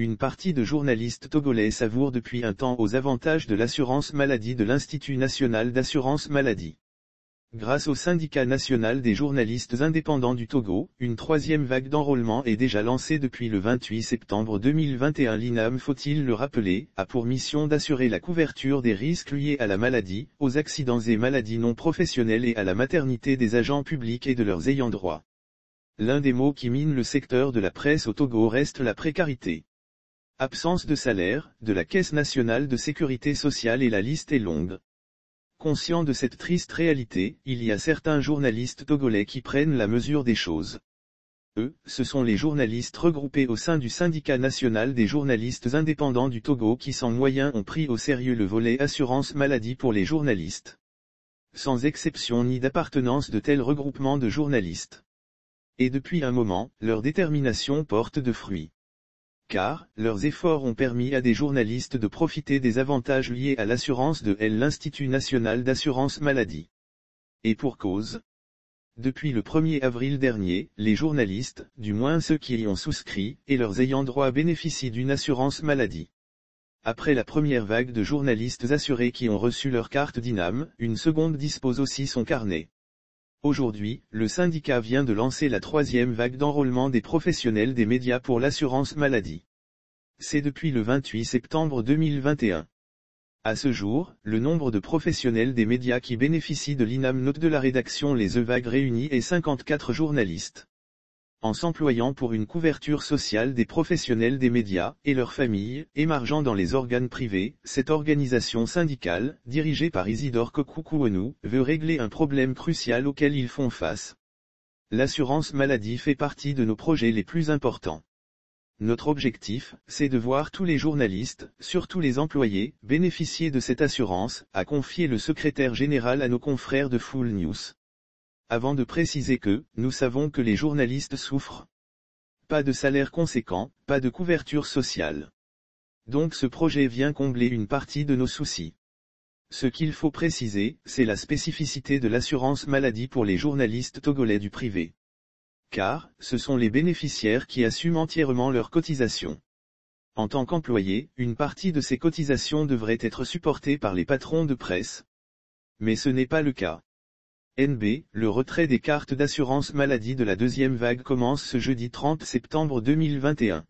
Une partie de journalistes togolais savoure depuis un temps aux avantages de l'assurance maladie de l'Institut national d'assurance maladie. Grâce au syndicat national des journalistes indépendants du Togo, une troisième vague d'enrôlement est déjà lancée depuis le 28 septembre 2021. L'INAM, faut-il le rappeler, a pour mission d'assurer la couverture des risques liés à la maladie, aux accidents et maladies non professionnelles et à la maternité des agents publics et de leurs ayants droit. L'un des mots qui mine le secteur de la presse au Togo reste la précarité. Absence de salaire, de la Caisse nationale de sécurité sociale et la liste est longue. Conscient de cette triste réalité, il y a certains journalistes togolais qui prennent la mesure des choses. Eux, ce sont les journalistes regroupés au sein du syndicat national des journalistes indépendants du Togo qui sans moyen ont pris au sérieux le volet assurance maladie pour les journalistes. Sans exception ni d'appartenance de tels regroupements de journalistes. Et depuis un moment, leur détermination porte de fruits car leurs efforts ont permis à des journalistes de profiter des avantages liés à l'assurance de l'Institut national d'assurance maladie. Et pour cause, depuis le 1er avril dernier, les journalistes, du moins ceux qui y ont souscrit, et leurs ayants droit bénéficient d'une assurance maladie. Après la première vague de journalistes assurés qui ont reçu leur carte d'INAM, une seconde dispose aussi son carnet. Aujourd'hui, le syndicat vient de lancer la troisième vague d'enrôlement des professionnels des médias pour l'assurance maladie. C'est depuis le 28 septembre 2021. À ce jour, le nombre de professionnels des médias qui bénéficient de l'INAM note de la rédaction Les e-vagues réunis est 54 journalistes en s'employant pour une couverture sociale des professionnels des médias et leurs familles, émargeant dans les organes privés, cette organisation syndicale, dirigée par Isidore Kokoukouonou, veut régler un problème crucial auquel ils font face. L'assurance maladie fait partie de nos projets les plus importants. Notre objectif, c'est de voir tous les journalistes, surtout les employés, bénéficier de cette assurance, a confié le secrétaire général à nos confrères de Full News. Avant de préciser que, nous savons que les journalistes souffrent. Pas de salaire conséquent, pas de couverture sociale. Donc ce projet vient combler une partie de nos soucis. Ce qu'il faut préciser, c'est la spécificité de l'assurance maladie pour les journalistes togolais du privé. Car, ce sont les bénéficiaires qui assument entièrement leurs cotisations. En tant qu'employé, une partie de ces cotisations devrait être supportée par les patrons de presse. Mais ce n'est pas le cas. NB, le retrait des cartes d'assurance maladie de la deuxième vague commence ce jeudi 30 septembre 2021.